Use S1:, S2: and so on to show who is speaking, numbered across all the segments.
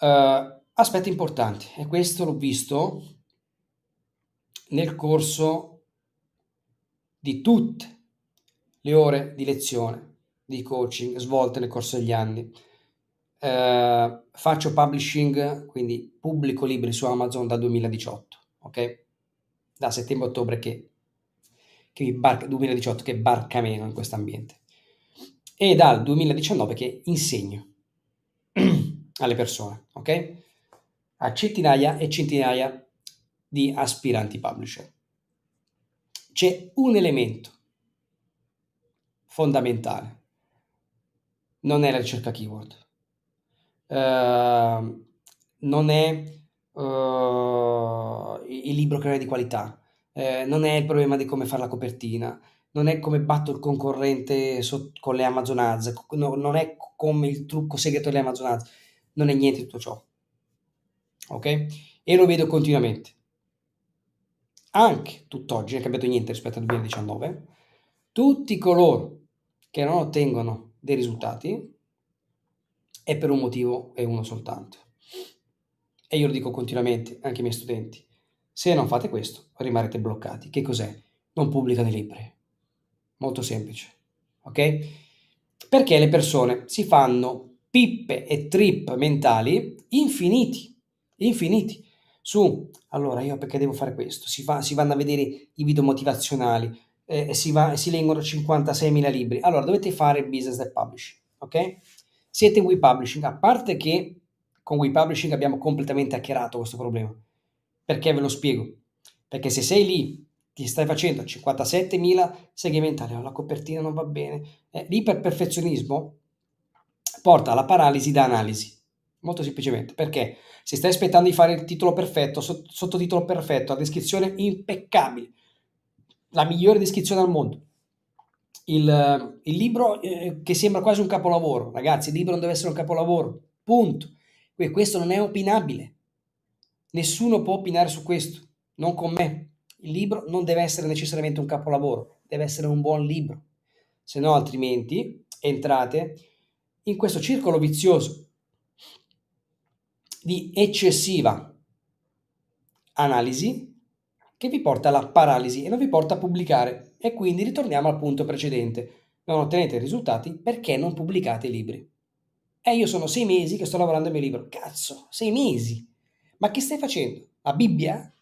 S1: uh, aspetti importanti e questo l'ho visto nel corso di tutte le ore di lezione di coaching svolte nel corso degli anni. Uh, faccio publishing, quindi pubblico libri su Amazon da 2018, ok? Da settembre-ottobre che, che barca, 2018 che barca meno in questo ambiente. E dal 2019 che insegno alle persone, ok? A centinaia e centinaia di aspiranti publisher. C'è un elemento fondamentale, non è la ricerca keyword, uh, non è uh, il libro creare di qualità, eh, non è il problema di come fare la copertina, non è come batto il concorrente so- con le Amazon Ads, no, non è come il trucco segreto delle Amazon Ads, non è niente tutto ciò. Ok? E lo vedo continuamente. Anche tutt'oggi, non è cambiato niente rispetto al 2019, tutti coloro che non ottengono dei risultati è per un motivo e uno soltanto. E io lo dico continuamente anche ai miei studenti. Se non fate questo, rimarrete bloccati. Che cos'è? Non pubblicano i libri. Molto semplice. Ok? Perché le persone si fanno pippe e trip mentali infiniti, infiniti. Su, allora io perché devo fare questo? Si, fa, si vanno a vedere i video motivazionali, eh, si, va, si leggono 56.000 libri. Allora dovete fare business del publishing, ok? Siete We Publishing, a parte che con We Publishing abbiamo completamente hackerato questo problema. Perché ve lo spiego? Perché se sei lì ti stai facendo 57.000 segmentali, oh, la copertina non va bene. Eh, l'iperperfezionismo porta alla paralisi da analisi. Molto semplicemente, perché se stai aspettando di fare il titolo perfetto, sottotitolo perfetto, la descrizione impeccabile, la migliore descrizione al mondo, il, il libro eh, che sembra quasi un capolavoro, ragazzi, il libro non deve essere un capolavoro, punto. E questo non è opinabile, nessuno può opinare su questo, non con me. Il libro non deve essere necessariamente un capolavoro, deve essere un buon libro, se no altrimenti entrate in questo circolo vizioso di eccessiva analisi che vi porta alla paralisi e non vi porta a pubblicare. E quindi ritorniamo al punto precedente. Non ottenete risultati perché non pubblicate i libri. E io sono sei mesi che sto lavorando al mio libro. Cazzo, sei mesi! Ma che stai facendo? La Bibbia?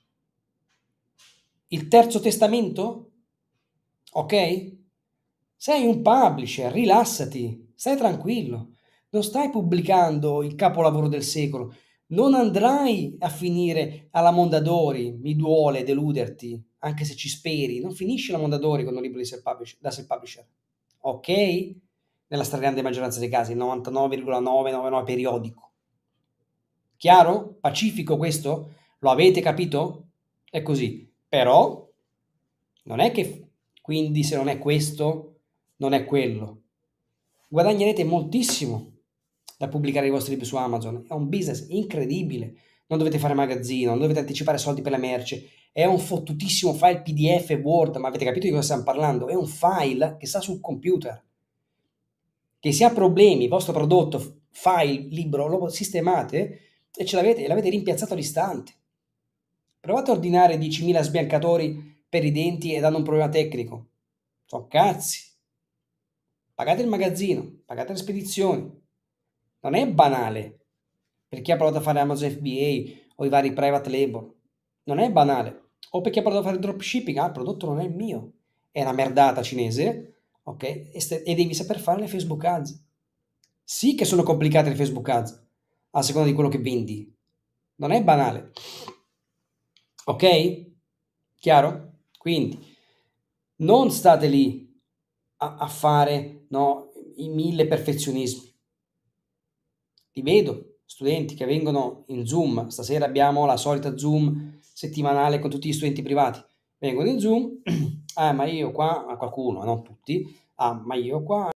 S1: Il terzo testamento? Ok? Sei un publisher, rilassati stai tranquillo, non stai pubblicando il capolavoro del secolo, non andrai a finire alla Mondadori, mi duole deluderti, anche se ci speri, non finisci la Mondadori con un libro self publisher, da self-publisher, ok? Nella stragrande maggioranza dei casi, 99,999 periodico. Chiaro? Pacifico questo? Lo avete capito? È così. Però non è che quindi se non è questo, non è quello guadagnerete moltissimo da pubblicare i vostri libri su Amazon. È un business incredibile. Non dovete fare magazzino, non dovete anticipare soldi per la merce. È un fottutissimo file PDF Word, ma avete capito di cosa stiamo parlando? È un file che sta sul computer. Che se ha problemi, il vostro prodotto, file, libro, lo sistemate e ce l'avete, e l'avete rimpiazzato all'istante. Provate a ordinare 10.000 sbiancatori per i denti e danno un problema tecnico. Sono cazzi pagate il magazzino, pagate le spedizioni. Non è banale per chi ha provato a fare Amazon FBA o i vari private label. Non è banale. O per chi ha provato a fare dropshipping, ah, il prodotto non è il mio, è una merdata cinese, ok? E, st- e devi saper fare le Facebook ads. Sì che sono complicate le Facebook ads, a seconda di quello che vendi. Non è banale. Ok? Chiaro? Quindi non state lì a, a fare no, i mille perfezionismi. Li vedo, studenti che vengono in Zoom, stasera abbiamo la solita Zoom settimanale con tutti gli studenti privati, vengono in Zoom, ah ma io qua, a qualcuno, non tutti, ah ma io qua...